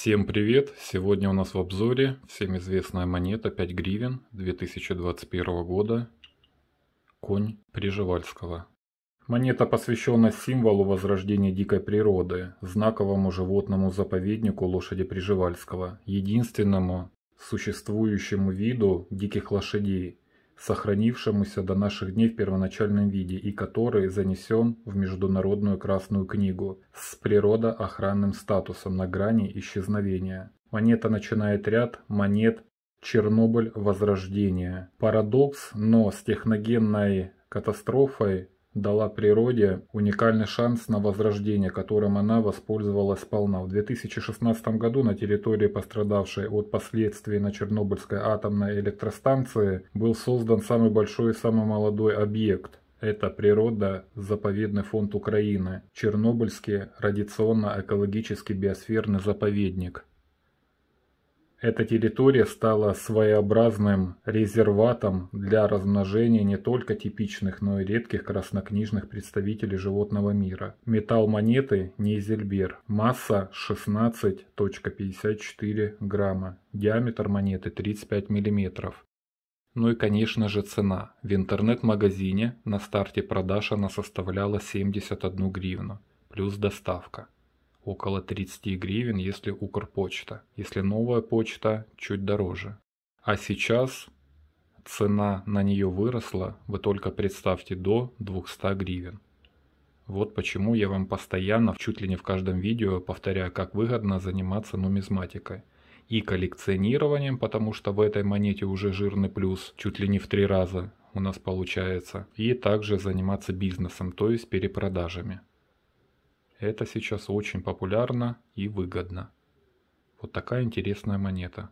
Всем привет! Сегодня у нас в обзоре всем известная монета 5 гривен 2021 года «Конь Приживальского». Монета посвящена символу возрождения дикой природы, знаковому животному заповеднику лошади Приживальского, единственному существующему виду диких лошадей, сохранившемуся до наших дней в первоначальном виде и который занесен в Международную Красную книгу с природоохранным статусом на грани исчезновения. Монета начинает ряд монет Чернобыль Возрождение. Парадокс, но с техногенной катастрофой дала природе уникальный шанс на возрождение, которым она воспользовалась полна. В 2016 году на территории пострадавшей от последствий на Чернобыльской атомной электростанции был создан самый большой и самый молодой объект это природа, заповедный фонд Украины, Чернобыльский радиационно-экологический биосферный заповедник. Эта территория стала своеобразным резерватом для размножения не только типичных, но и редких краснокнижных представителей животного мира. Металл монеты – неизельбер. Масса 16.54 грамма. Диаметр монеты 35 миллиметров. Ну и, конечно же, цена. В интернет-магазине на старте продаж она составляла 71 гривну, плюс доставка около 30 гривен, если Укрпочта, если новая почта чуть дороже. А сейчас цена на нее выросла, вы только представьте, до 200 гривен. Вот почему я вам постоянно, чуть ли не в каждом видео, повторяю, как выгодно заниматься нумизматикой. И коллекционированием, потому что в этой монете уже жирный плюс, чуть ли не в три раза у нас получается. И также заниматься бизнесом, то есть перепродажами. Это сейчас очень популярно и выгодно. Вот такая интересная монета.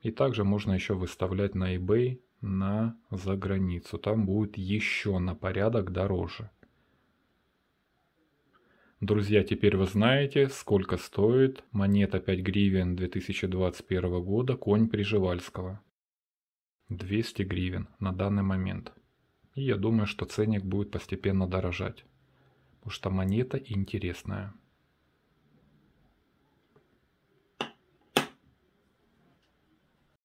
И также можно еще выставлять на eBay на заграницу. Там будет еще на порядок дороже. Друзья, теперь вы знаете, сколько стоит монета 5 гривен 2021 года конь Приживальского. 200 гривен на данный момент. И я думаю, что ценник будет постепенно дорожать потому что монета интересная.